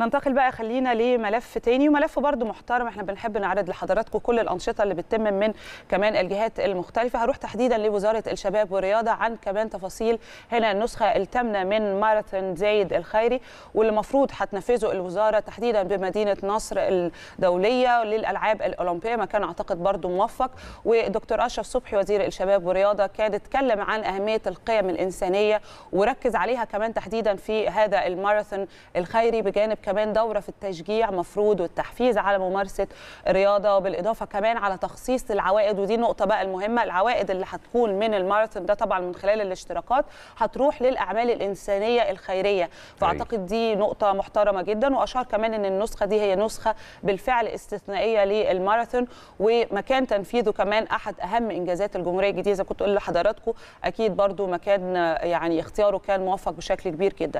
ننتقل بقى خلينا لملف تاني وملف برضو محترم احنا بنحب نعرض لحضراتكم كل الانشطه اللي بتتم من كمان الجهات المختلفه هروح تحديدا لوزاره الشباب والرياضه عن كمان تفاصيل هنا النسخه الثامنه من ماراثون زايد الخيري واللي المفروض هتنفذه الوزاره تحديدا بمدينه نصر الدوليه للالعاب الاولمبيه مكان اعتقد برضو موفق ودكتور اشرف صبحي وزير الشباب والرياضه كان اتكلم عن اهميه القيم الانسانيه وركز عليها كمان تحديدا في هذا الماراثون الخيري بجانب كمان دوره في التشجيع مفروض والتحفيز على ممارسه الرياضة بالاضافه كمان على تخصيص العوائد ودي النقطه بقى المهمه العوائد اللي هتكون من الماراثون ده طبعا من خلال الاشتراكات هتروح للاعمال الانسانيه الخيريه فاعتقد دي نقطه محترمه جدا واشار كمان ان النسخه دي هي نسخه بالفعل استثنائيه للماراثون ومكان تنفيذه كمان احد اهم انجازات الجمهوريه الجديده كنت اقول لحضراتكم اكيد برضو مكان يعني اختياره كان موفق بشكل كبير جدا